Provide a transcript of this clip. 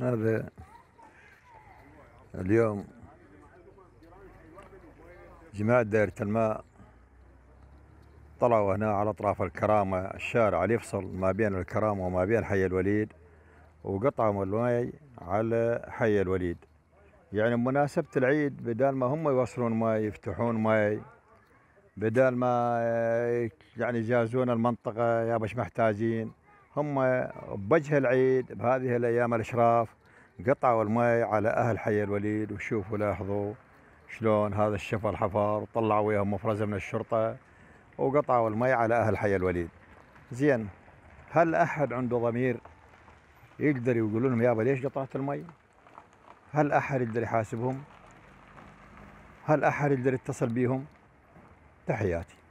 هذا اليوم جماعة دائرة الماء طلعوا هنا على أطراف الكرامة الشارع اللي يفصل ما بين الكرامة وما بين حي الوليد وقطعوا المي على حي الوليد يعني مناسبة العيد بدال ما هم يوصلون ماي يفتحون ماي بدال ما يعني يجازون المنطقة يا مش محتاجين هم بوجه العيد بهذه الايام الاشراف قطعوا المي على اهل حي الوليد وشوفوا لاحظوا شلون هذا الشفر حفر طلعوا وياهم مفرزه من الشرطه وقطعوا المي على اهل حي الوليد زين هل احد عنده ضمير يقدر يقول لهم يابا ليش قطعت المي؟ هل احد يقدر يحاسبهم؟ هل احد يقدر يتصل بيهم؟ تحياتي